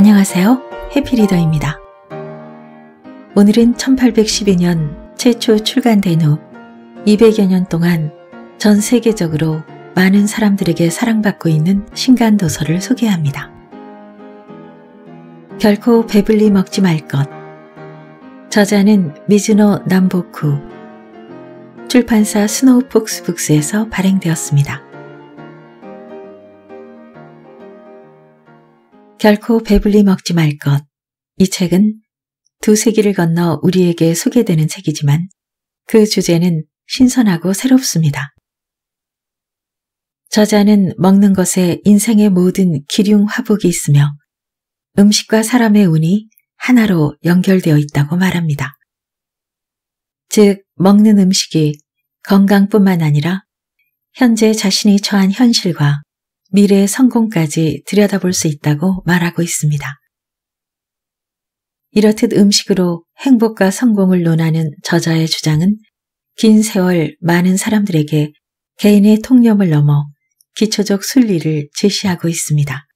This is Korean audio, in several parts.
안녕하세요. 해피리더입니다. 오늘은 1812년 최초 출간된 후 200여 년 동안 전 세계적으로 많은 사람들에게 사랑받고 있는 신간 도서를 소개합니다. 결코 배불리 먹지 말 것. 저자는 미즈노 남보쿠 출판사 스노우폭스북스에서 발행되었습니다. 결코 배불리 먹지 말 것. 이 책은 두 세기를 건너 우리에게 소개되는 책이지만 그 주제는 신선하고 새롭습니다. 저자는 먹는 것에 인생의 모든 기륭 화복이 있으며 음식과 사람의 운이 하나로 연결되어 있다고 말합니다. 즉, 먹는 음식이 건강뿐만 아니라 현재 자신이 처한 현실과 미래의 성공까지 들여다볼 수 있다고 말하고 있습니다. 이렇듯 음식으로 행복과 성공을 논하는 저자의 주장은 긴 세월 많은 사람들에게 개인의 통념을 넘어 기초적 순리를 제시하고 있습니다.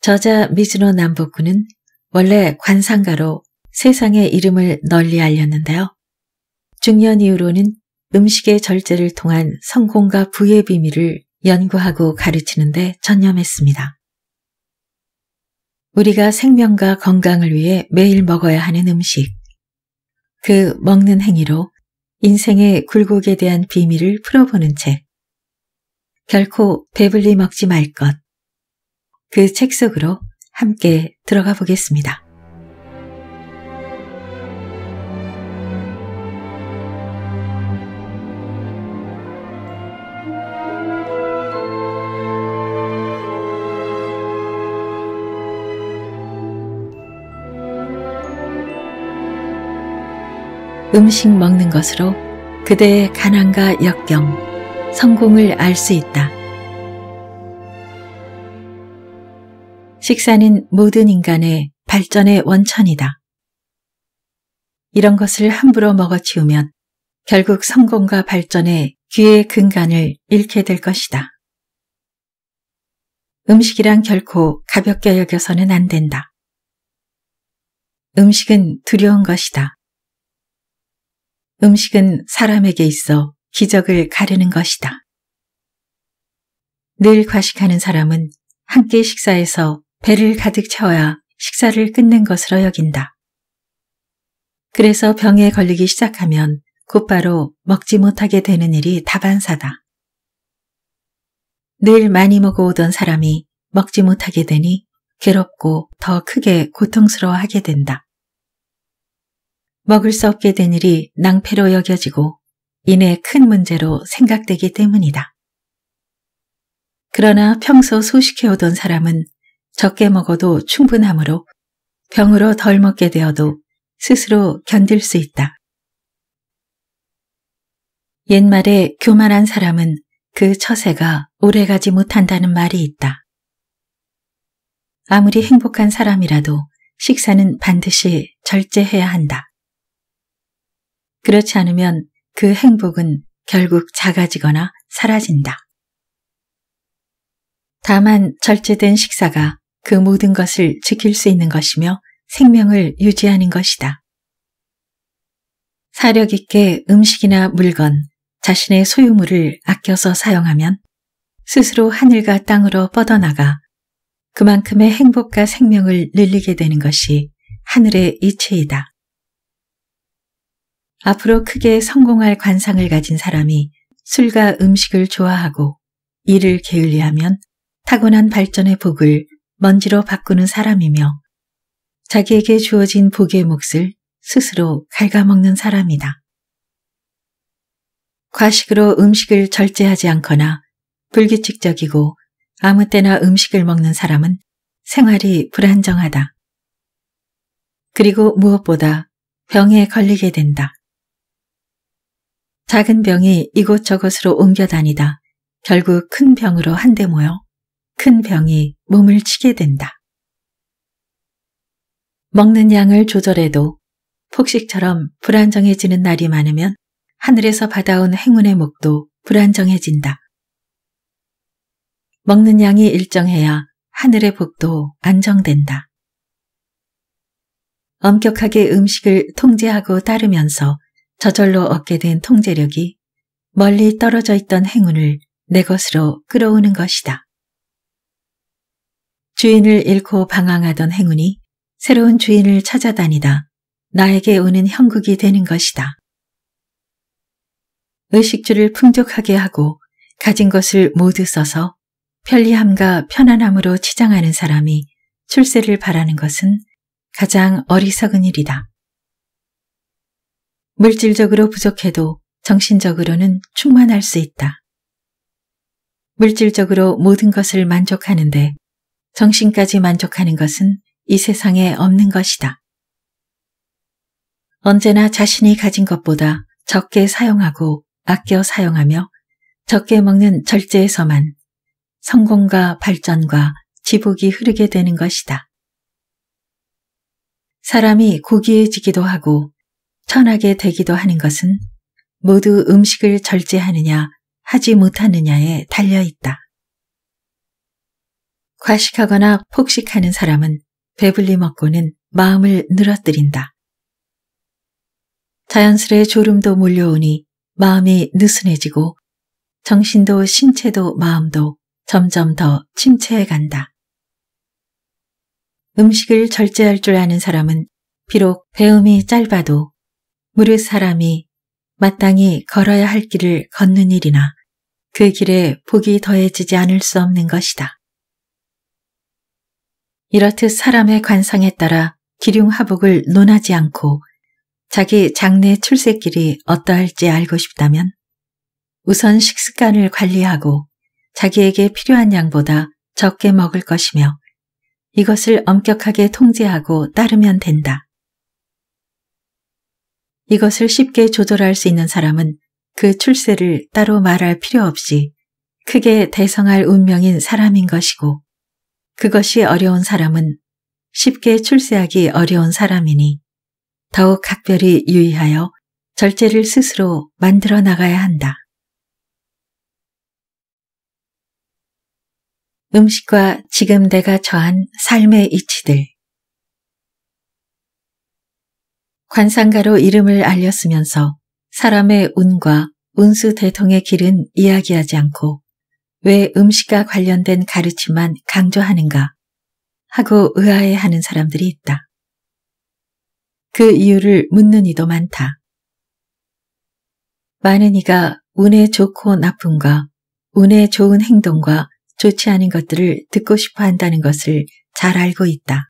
저자 미즈노 남복구는 원래 관상가로 세상의 이름을 널리 알렸는데요. 중년 이후로는 음식의 절제를 통한 성공과 부의 비밀을 연구하고 가르치는데 전념했습니다. 우리가 생명과 건강을 위해 매일 먹어야 하는 음식, 그 먹는 행위로 인생의 굴곡에 대한 비밀을 풀어보는 책, 결코 배불리 먹지 말 것, 그 책 속으로 함께 들어가 보겠습니다. 음식 먹는 것으로 그대의 가난과 역경, 성공을 알 수 있다. 식사는 모든 인간의 발전의 원천이다. 이런 것을 함부로 먹어치우면 결국 성공과 발전의 귀의 근간을 잃게 될 것이다. 음식이란 결코 가볍게 여겨서는 안 된다. 음식은 두려운 것이다. 음식은 사람에게 있어 기적을 가르는 것이다. 늘 과식하는 사람은 함께 식사에서 배를 가득 채워야 식사를 끝낸 것으로 여긴다. 그래서 병에 걸리기 시작하면 곧바로 먹지 못하게 되는 일이 다반사다. 늘 많이 먹어오던 사람이 먹지 못하게 되니 괴롭고 더 크게 고통스러워하게 된다. 먹을 수 없게 된 일이 낭패로 여겨지고 이내 큰 문제로 생각되기 때문이다. 그러나 평소 소식해오던 사람은 적게 먹어도 충분하므로 병으로 덜 먹게 되어도 스스로 견딜 수 있다. 옛말에 교만한 사람은 그 처세가 오래가지 못한다는 말이 있다. 아무리 행복한 사람이라도 식사는 반드시 절제해야 한다. 그렇지 않으면 그 행복은 결국 작아지거나 사라진다. 다만 절제된 식사가 그 모든 것을 지킬 수 있는 것이며 생명을 유지하는 것이다. 사력 있게 음식이나 물건, 자신의 소유물을 아껴서 사용하면 스스로 하늘과 땅으로 뻗어나가 그만큼의 행복과 생명을 늘리게 되는 것이 하늘의 이치이다. 앞으로 크게 성공할 관상을 가진 사람이 술과 음식을 좋아하고 이를 게을리하면 타고난 발전의 복을 먼지로 바꾸는 사람이며 자기에게 주어진 복의 몫을 스스로 갉아먹는 사람이다. 과식으로 음식을 절제하지 않거나 불규칙적이고 아무 때나 음식을 먹는 사람은 생활이 불안정하다. 그리고 무엇보다 병에 걸리게 된다. 작은 병이 이곳저곳으로 옮겨다니다 결국 큰 병으로 한데 모여 큰 병이 몸을 치게 된다. 먹는 양을 조절해도 폭식처럼 불안정해지는 날이 많으면 하늘에서 받아온 행운의 목도 불안정해진다. 먹는 양이 일정해야 하늘의 복도 안정된다. 엄격하게 음식을 통제하고 따르면서 저절로 얻게 된 통제력이 멀리 떨어져 있던 행운을 내 것으로 끌어오는 것이다. 주인을 잃고 방황하던 행운이 새로운 주인을 찾아다니다 나에게 오는 형국이 되는 것이다. 의식주를 풍족하게 하고 가진 것을 모두 써서 편리함과 편안함으로 치장하는 사람이 출세를 바라는 것은 가장 어리석은 일이다. 물질적으로 부족해도 정신적으로는 충만할 수 있다. 물질적으로 모든 것을 만족하는데 정신까지 만족하는 것은 이 세상에 없는 것이다. 언제나 자신이 가진 것보다 적게 사용하고 아껴 사용하며 적게 먹는 절제에서만 성공과 발전과 지복이 흐르게 되는 것이다. 사람이 고귀해지기도 하고 천하게 되기도 하는 것은 모두 음식을 절제하느냐 하지 못하느냐에 달려 있다. 과식하거나 폭식하는 사람은 배불리 먹고는 마음을 늘어뜨린다. 자연스레 졸음도 몰려오니 마음이 느슨해지고 정신도 신체도 마음도 점점 더 침체해 간다. 음식을 절제할 줄 아는 사람은 비록 배움이 짧아도 무릇 사람이 마땅히 걸어야 할 길을 걷는 일이나 그 길에 복이 더해지지 않을 수 없는 것이다. 이렇듯 사람의 관상에 따라 기륭하복을 논하지 않고 자기 장래 출세길이 어떠할지 알고 싶다면 우선 식습관을 관리하고 자기에게 필요한 양보다 적게 먹을 것이며 이것을 엄격하게 통제하고 따르면 된다. 이것을 쉽게 조절할 수 있는 사람은 그 출세를 따로 말할 필요 없이 크게 대성할 운명인 사람인 것이고 그것이 어려운 사람은 쉽게 출세하기 어려운 사람이니 더욱 각별히 유의하여 절제를 스스로 만들어 나가야 한다. 음식과 지금 내가 처한 삶의 이치들 관상가로 이름을 알렸으면서 사람의 운과 운수 대통의 길은 이야기하지 않고 왜 음식과 관련된 가르침만 강조하는가 하고 의아해하는 사람들이 있다. 그 이유를 묻는 이도 많다. 많은 이가 운의 좋고 나쁨과 운의 좋은 행동과 좋지 않은 것들을 듣고 싶어 한다는 것을 잘 알고 있다.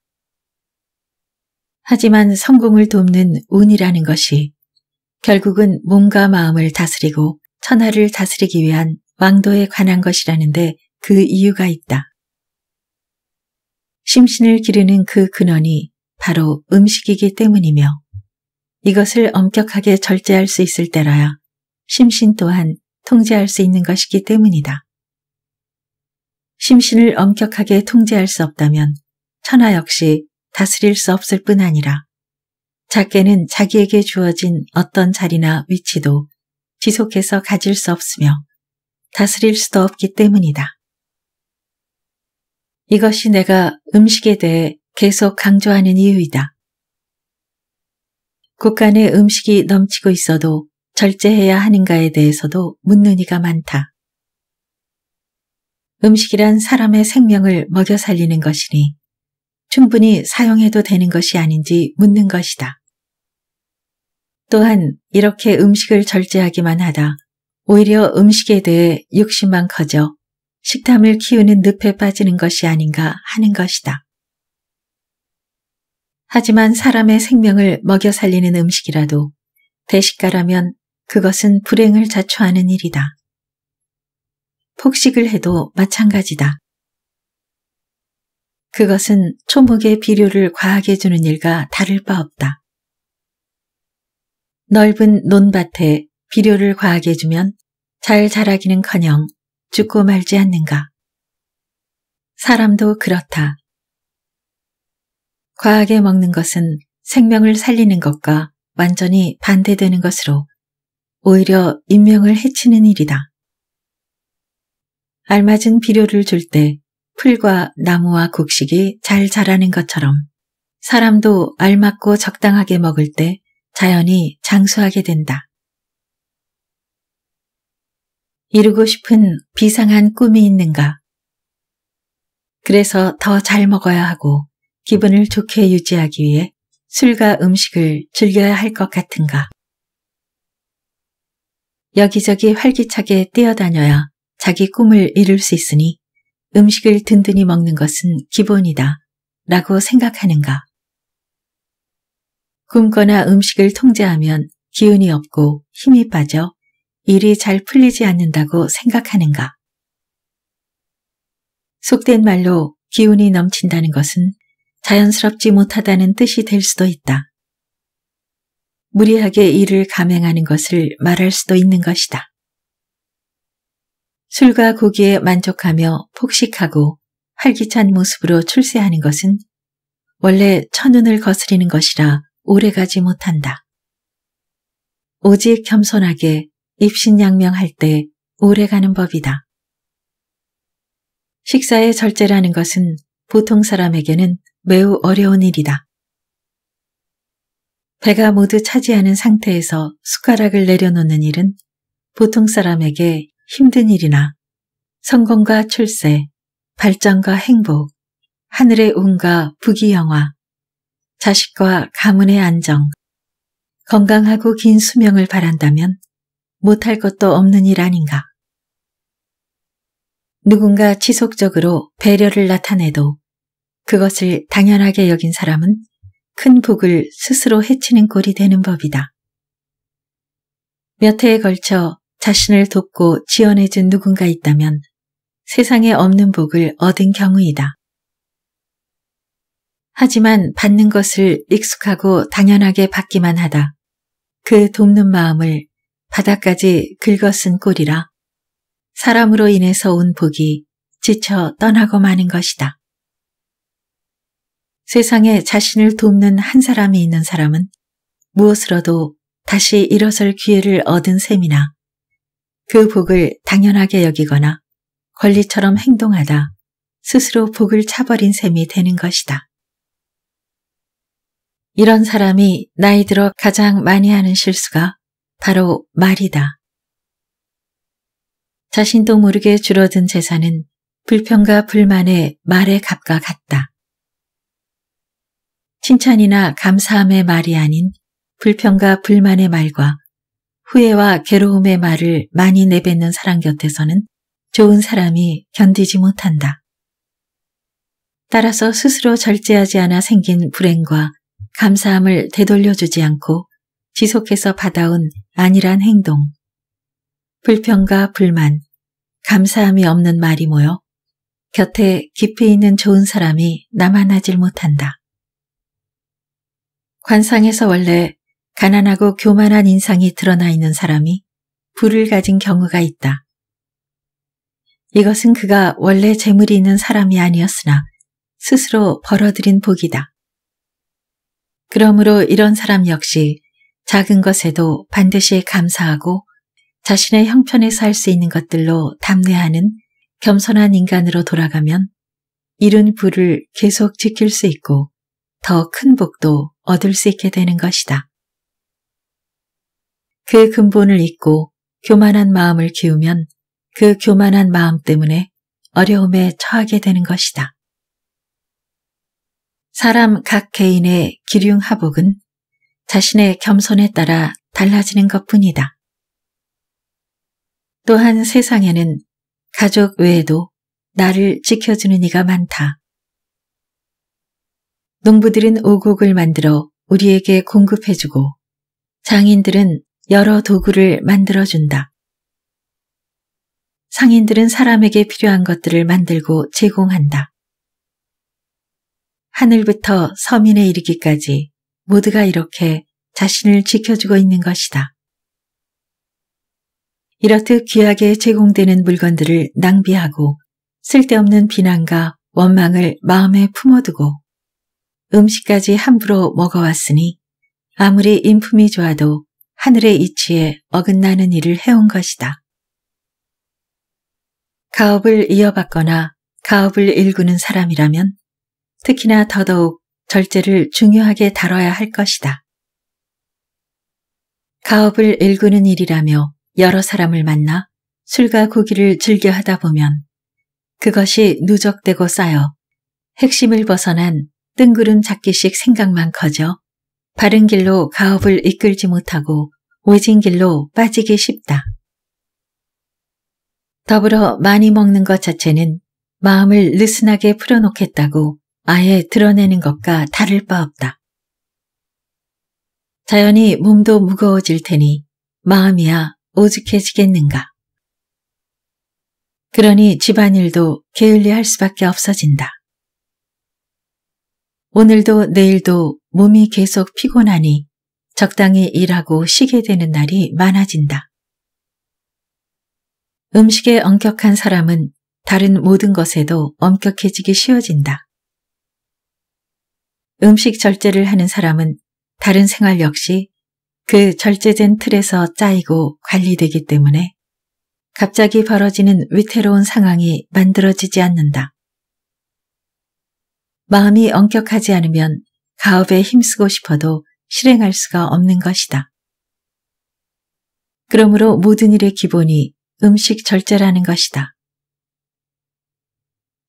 하지만 성공을 돕는 운이라는 것이 결국은 몸과 마음을 다스리고 천하를 다스리기 위한 왕도에 관한 것이라는데 그 이유가 있다. 심신을 기르는 그 근원이 바로 음식이기 때문이며 이것을 엄격하게 절제할 수 있을 때라야 심신 또한 통제할 수 있는 것이기 때문이다. 심신을 엄격하게 통제할 수 없다면 천하 역시 다스릴 수 없을 뿐 아니라 작게는 자기에게 주어진 어떤 자리나 위치도 지속해서 가질 수 없으며 다스릴 수도 없기 때문이다. 이것이 내가 음식에 대해 계속 강조하는 이유이다. 국간에 음식이 넘치고 있어도 절제해야 하는가에 대해서도 묻는 이가 많다. 음식이란 사람의 생명을 먹여 살리는 것이니 충분히 사용해도 되는 것이 아닌지 묻는 것이다. 또한 이렇게 음식을 절제하기만 하다 오히려 음식에 대해 욕심만 커져 식탐을 키우는 늪에 빠지는 것이 아닌가 하는 것이다. 하지만 사람의 생명을 먹여 살리는 음식이라도 대식가라면 그것은 불행을 자초하는 일이다. 폭식을 해도 마찬가지다. 그것은 초목의 비료를 과하게 주는 일과 다를 바 없다. 넓은 논밭에 비료를 과하게 주면 잘 자라기는커녕 죽고 말지 않는가. 사람도 그렇다. 과하게 먹는 것은 생명을 살리는 것과 완전히 반대되는 것으로 오히려 인명을 해치는 일이다. 알맞은 비료를 줄때 풀과 나무와 곡식이 잘 자라는 것처럼 사람도 알맞고 적당하게 먹을 때 자연이 장수하게 된다. 이루고 싶은 비상한 꿈이 있는가? 그래서 더 잘 먹어야 하고 기분을 좋게 유지하기 위해 술과 음식을 즐겨야 할 것 같은가? 여기저기 활기차게 뛰어다녀야 자기 꿈을 이룰 수 있으니 음식을 든든히 먹는 것은 기본이다 라고 생각하는가? 굶거나 음식을 통제하면 기운이 없고 힘이 빠져 일이 잘 풀리지 않는다고 생각하는가? 속된 말로 기운이 넘친다는 것은 자연스럽지 못하다는 뜻이 될 수도 있다. 무리하게 일을 감행하는 것을 말할 수도 있는 것이다. 술과 고기에 만족하며 폭식하고 활기찬 모습으로 출세하는 것은 원래 천운을 거스리는 것이라 오래가지 못한다. 오직 겸손하게 입신양명할 때 오래가는 법이다. 식사의 절제라는 것은 보통 사람에게는 매우 어려운 일이다. 배가 모두 차지하는 상태에서 숟가락을 내려놓는 일은 보통 사람에게 힘든 일이나 성공과 출세, 발전과 행복, 하늘의 운과 부귀영화, 자식과 가문의 안정, 건강하고 긴 수명을 바란다면 못할 것도 없는 일 아닌가. 누군가 지속적으로 배려를 나타내도 그것을 당연하게 여긴 사람은 큰 복을 스스로 해치는 꼴이 되는 법이다. 몇 해에 걸쳐 자신을 돕고 지원해준 누군가 있다면 세상에 없는 복을 얻은 경우이다. 하지만 받는 것을 익숙하고 당연하게 받기만 하다. 그 돕는 마음을 바닥까지 긁어쓴 꼴이라 사람으로 인해서 온 복이 지쳐 떠나고 마는 것이다. 세상에 자신을 돕는 한 사람이 있는 사람은 무엇으로도 다시 일어설 기회를 얻은 셈이나 그 복을 당연하게 여기거나 권리처럼 행동하다 스스로 복을 차버린 셈이 되는 것이다. 이런 사람이 나이 들어 가장 많이 하는 실수가 바로 말이다. 자신도 모르게 줄어든 재산은 불평과 불만의 말의 값과 같다. 칭찬이나 감사함의 말이 아닌 불평과 불만의 말과 후회와 괴로움의 말을 많이 내뱉는 사람 곁에서는 좋은 사람이 견디지 못한다. 따라서 스스로 절제하지 않아 생긴 불행과 감사함을 되돌려주지 않고 지속해서 받아온 안일한 행동, 불평과 불만, 감사함이 없는 말이 모여 곁에 깊이 있는 좋은 사람이 남아나질 못한다. 관상에서 원래 가난하고 교만한 인상이 드러나 있는 사람이 부를 가진 경우가 있다. 이것은 그가 원래 재물이 있는 사람이 아니었으나 스스로 벌어들인 복이다. 그러므로 이런 사람 역시 작은 것에도 반드시 감사하고 자신의 형편에서 할 수 있는 것들로 담대하는 겸손한 인간으로 돌아가면 이룬 부를 계속 지킬 수 있고 더 큰 복도 얻을 수 있게 되는 것이다. 그 근본을 잊고 교만한 마음을 키우면 그 교만한 마음 때문에 어려움에 처하게 되는 것이다. 사람 각 개인의 기륭하복은 자신의 겸손에 따라 달라지는 것 뿐이다. 또한 세상에는 가족 외에도 나를 지켜주는 이가 많다. 농부들은 오곡을 만들어 우리에게 공급해주고 장인들은 여러 도구를 만들어준다. 상인들은 사람에게 필요한 것들을 만들고 제공한다. 하늘부터 서민에 이르기까지 모두가 이렇게 자신을 지켜주고 있는 것이다. 이렇듯 귀하게 제공되는 물건들을 낭비하고 쓸데없는 비난과 원망을 마음에 품어두고 음식까지 함부로 먹어왔으니 아무리 인품이 좋아도 하늘의 이치에 어긋나는 일을 해온 것이다. 가업을 이어받거나 가업을 일구는 사람이라면 특히나 더더욱 절제를 중요하게 다뤄야 할 것이다. 가업을 일구는 일이라며 여러 사람을 만나 술과 고기를 즐겨 하다 보면 그것이 누적되고 쌓여 핵심을 벗어난 뜬구름 잡기식 생각만 커져 바른 길로 가업을 이끌지 못하고 오진 길로 빠지기 쉽다. 더불어 많이 먹는 것 자체는 마음을 느슨하게 풀어놓겠다고 아예 드러내는 것과 다를 바 없다. 자연히 몸도 무거워질 테니 마음이야 오죽해지겠는가. 그러니 집안일도 게을리 할 수밖에 없어진다. 오늘도 내일도 몸이 계속 피곤하니 적당히 일하고 쉬게 되는 날이 많아진다. 음식에 엄격한 사람은 다른 모든 것에도 엄격해지기 쉬워진다. 음식 절제를 하는 사람은 다른 생활 역시 그 절제된 틀에서 짜이고 관리되기 때문에 갑자기 벌어지는 위태로운 상황이 만들어지지 않는다. 마음이 엄격하지 않으면 가업에 힘쓰고 싶어도 실행할 수가 없는 것이다. 그러므로 모든 일의 기본이 음식 절제라는 것이다.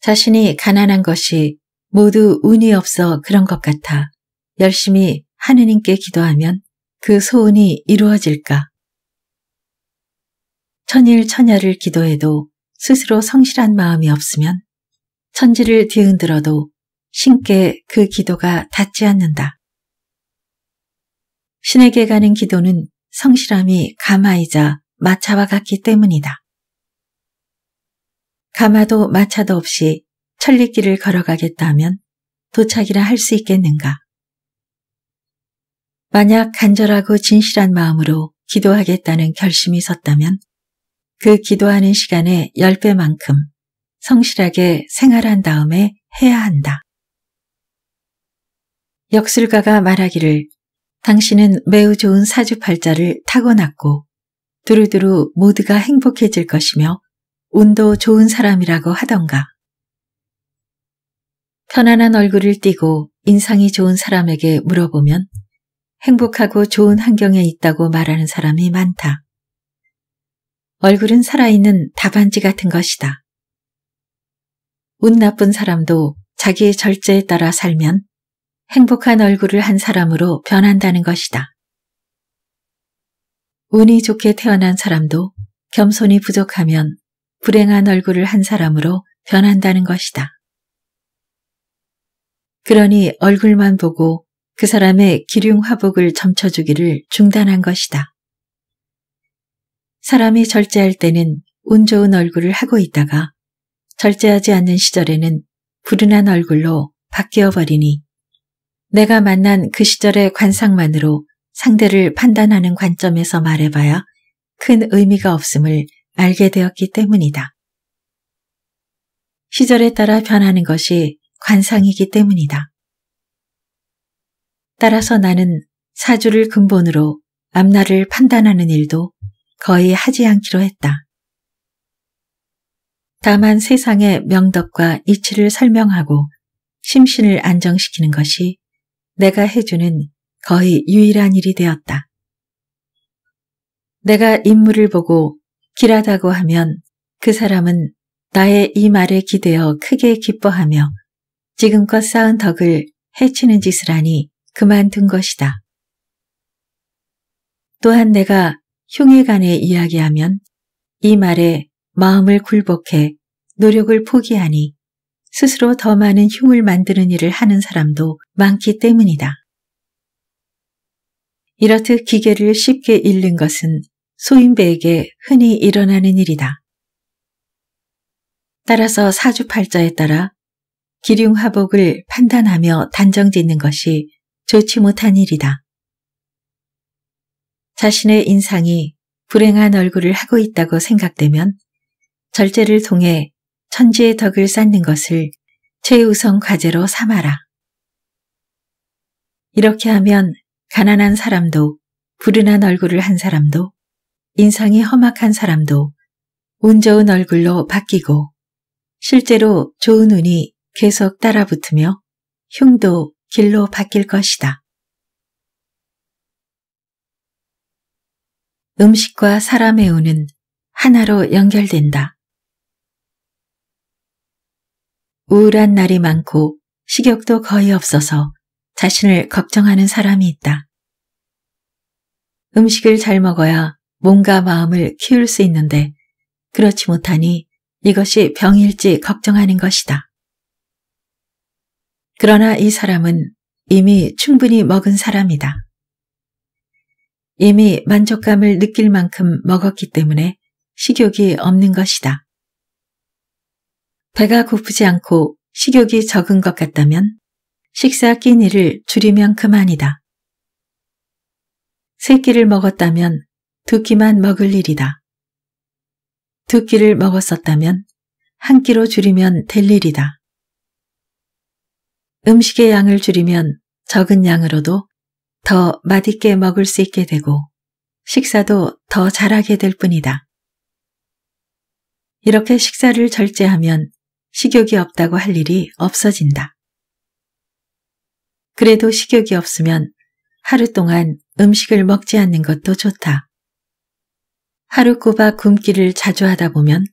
자신이 가난한 것이 모두 운이 없어 그런 것 같아 열심히 하느님께 기도하면 그 소원이 이루어질까? 천일 천야를 기도해도 스스로 성실한 마음이 없으면 천지를 뒤흔들어도 신께 그 기도가 닿지 않는다. 신에게 가는 기도는 성실함이 가마이자 마차와 같기 때문이다. 가마도 마차도 없이 천리길을 걸어가겠다면 도착이라 할 수 있겠는가? 만약 간절하고 진실한 마음으로 기도하겠다는 결심이 섰다면 그 기도하는 시간의 10배만큼 성실하게 생활한 다음에 해야 한다. 역술가가 말하기를 당신은 매우 좋은 사주팔자를 타고났고 두루두루 모두가 행복해질 것이며 운도 좋은 사람이라고 하던가. 편안한 얼굴을 띠고 인상이 좋은 사람에게 물어보면 행복하고 좋은 환경에 있다고 말하는 사람이 많다. 얼굴은 살아있는 답안지 같은 것이다. 운 나쁜 사람도 자기의 절제에 따라 살면 행복한 얼굴을 한 사람으로 변한다는 것이다. 운이 좋게 태어난 사람도 겸손이 부족하면 불행한 얼굴을 한 사람으로 변한다는 것이다. 그러니 얼굴만 보고 그 사람의 기륭 화복을 점쳐주기를 중단한 것이다. 사람이 절제할 때는 운 좋은 얼굴을 하고 있다가 절제하지 않는 시절에는 불운한 얼굴로 바뀌어 버리니 내가 만난 그 시절의 관상만으로 상대를 판단하는 관점에서 말해봐야 큰 의미가 없음을 알게 되었기 때문이다. 시절에 따라 변하는 것이 관상이기 때문이다. 따라서 나는 사주를 근본으로 앞날을 판단하는 일도 거의 하지 않기로 했다. 다만 세상의 명덕과 이치를 설명하고 심신을 안정시키는 것이 내가 해주는 거의 유일한 일이 되었다. 내가 인물을 보고 길하다고 하면 그 사람은 나의 이 말에 기대어 크게 기뻐하며 지금껏 쌓은 덕을 해치는 짓을 하니 그만둔 것이다. 또한 내가 흉에간에 이야기하면 이 말에 마음을 굴복해 노력을 포기하니 스스로 더 많은 흉을 만드는 일을 하는 사람도 많기 때문이다. 이렇듯 기계를 쉽게 잃는 것은 소인배에게 흔히 일어나는 일이다. 따라서 사주팔자에 따라 기륭화복을 판단하며 단정짓는 것이 좋지 못한 일이다. 자신의 인상이 불행한 얼굴을 하고 있다고 생각되면 절제를 통해 천지의 덕을 쌓는 것을 최우선 과제로 삼아라. 이렇게 하면 가난한 사람도 불운한 얼굴을 한 사람도 인상이 험악한 사람도 운 좋은 얼굴로 바뀌고 실제로 좋은 운이 계속 따라붙으며 흉도 길로 바뀔 것이다. 음식과 사람의 운은 하나로 연결된다. 우울한 날이 많고 식욕도 거의 없어서 자신을 걱정하는 사람이 있다. 음식을 잘 먹어야 몸과 마음을 키울 수 있는데 그렇지 못하니 이것이 병일지 걱정하는 것이다. 그러나 이 사람은 이미 충분히 먹은 사람이다. 이미 만족감을 느낄 만큼 먹었기 때문에 식욕이 없는 것이다. 배가 고프지 않고 식욕이 적은 것 같다면 식사 끼니를 줄이면 그만이다. 세 끼를 먹었다면 두 끼만 먹을 일이다. 두 끼를 먹었었다면 한 끼로 줄이면 될 일이다. 음식의 양을 줄이면 적은 양으로도 더 맛있게 먹을 수 있게 되고 식사도 더 잘하게 될 뿐이다. 이렇게 식사를 절제하면 식욕이 없다고 할 일이 없어진다. 그래도 식욕이 없으면 하루 동안 음식을 먹지 않는 것도 좋다. 하루 꼬박 굶기를 자주 하다 보면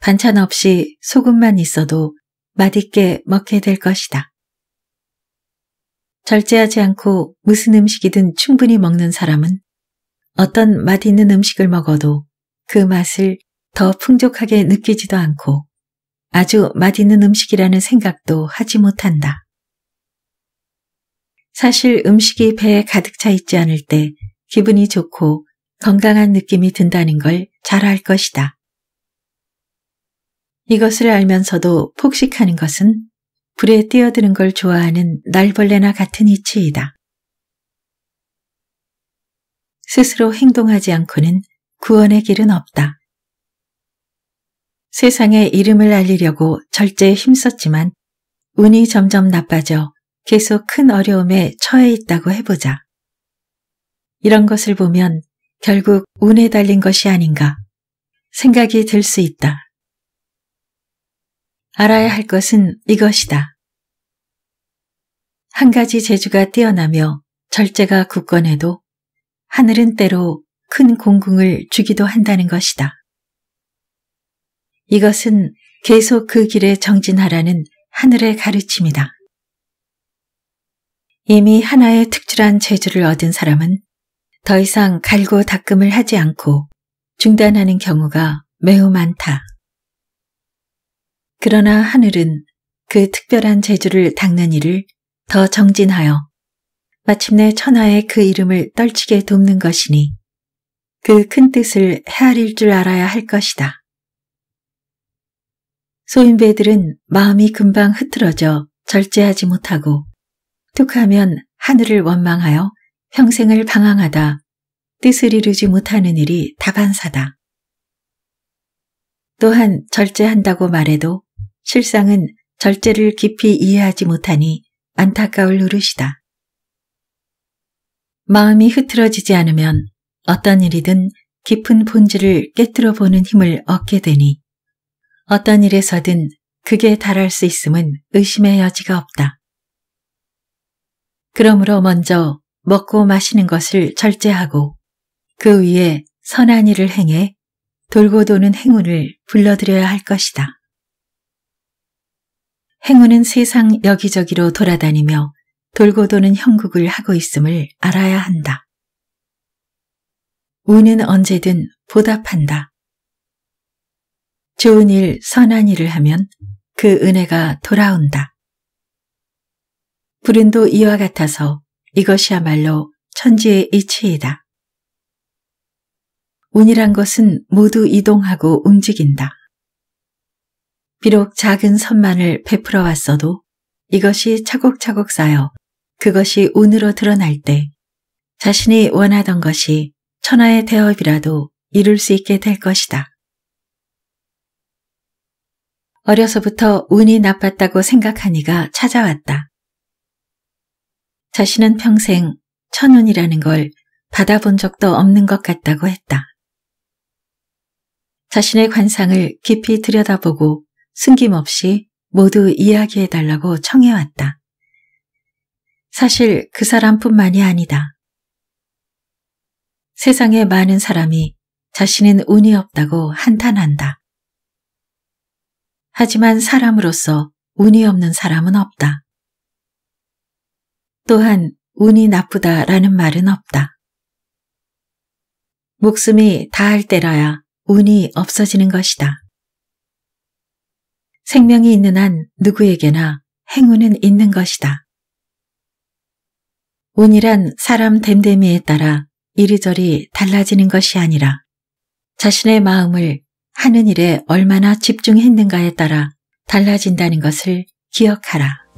반찬 없이 소금만 있어도 맛있게 먹게 될 것이다. 절제하지 않고 무슨 음식이든 충분히 먹는 사람은 어떤 맛있는 음식을 먹어도 그 맛을 더 풍족하게 느끼지도 않고 아주 맛있는 음식이라는 생각도 하지 못한다. 사실 음식이 배에 가득 차 있지 않을 때 기분이 좋고 건강한 느낌이 든다는 걸 잘 알 것이다. 이것을 알면서도 폭식하는 것은 불에 뛰어드는 걸 좋아하는 날벌레나 같은 이치이다. 스스로 행동하지 않고는 구원의 길은 없다. 세상에 이름을 알리려고 절제에 힘썼지만 운이 점점 나빠져 계속 큰 어려움에 처해 있다고 해보자. 이런 것을 보면 결국 운에 달린 것이 아닌가 생각이 들 수 있다. 알아야 할 것은 이것이다. 한 가지 재주가 뛰어나며 절제가 굳건해도 하늘은 때로 큰 공궁을 주기도 한다는 것이다. 이것은 계속 그 길에 정진하라는 하늘의 가르침이다. 이미 하나의 특출한 재주를 얻은 사람은 더 이상 갈고 닦음을 하지 않고 중단하는 경우가 매우 많다. 그러나 하늘은 그 특별한 재주를 닦는 일을 더 정진하여 마침내 천하의 그 이름을 떨치게 돕는 것이니 그 큰 뜻을 헤아릴 줄 알아야 할 것이다. 소인배들은 마음이 금방 흐트러져 절제하지 못하고 툭하면 하늘을 원망하여 평생을 방황하다 뜻을 이루지 못하는 일이 다반사다. 또한 절제한다고 말해도 실상은 절제를 깊이 이해하지 못하니 안타까울 노릇이다. 마음이 흐트러지지 않으면 어떤 일이든 깊은 본질을 깨뜨려 보는 힘을 얻게 되니 어떤 일에서든 그게 달할 수 있음은 의심의 여지가 없다. 그러므로 먼저 먹고 마시는 것을 절제하고 그 위에 선한 일을 행해 돌고 도는 행운을 불러들여야 할 것이다. 행운은 세상 여기저기로 돌아다니며 돌고 도는 형국을 하고 있음을 알아야 한다. 운은 언제든 보답한다. 좋은 일, 선한 일을 하면 그 은혜가 돌아온다. 불운도 이와 같아서 이것이야말로 천지의 이치이다. 운이란 것은 모두 이동하고 움직인다. 비록 작은 선만을 베풀어 왔어도 이것이 차곡차곡 쌓여 그것이 운으로 드러날 때 자신이 원하던 것이 천하의 대업이라도 이룰 수 있게 될 것이다. 어려서부터 운이 나빴다고 생각하니가 찾아왔다. 자신은 평생 천운이라는 걸 받아본 적도 없는 것 같다고 했다. 자신의 관상을 깊이 들여다보고 숨김없이 모두 이야기해달라고 청해왔다. 사실 그 사람뿐만이 아니다. 세상에 많은 사람이 자신은 운이 없다고 한탄한다. 하지만 사람으로서 운이 없는 사람은 없다. 또한 운이 나쁘다라는 말은 없다. 목숨이 다할 때라야 운이 없어지는 것이다. 생명이 있는 한 누구에게나 행운은 있는 것이다. 운이란 사람 됨됨이에 따라 이리저리 달라지는 것이 아니라 자신의 마음을 하는 일에 얼마나 집중했는가에 따라 달라진다는 것을 기억하라.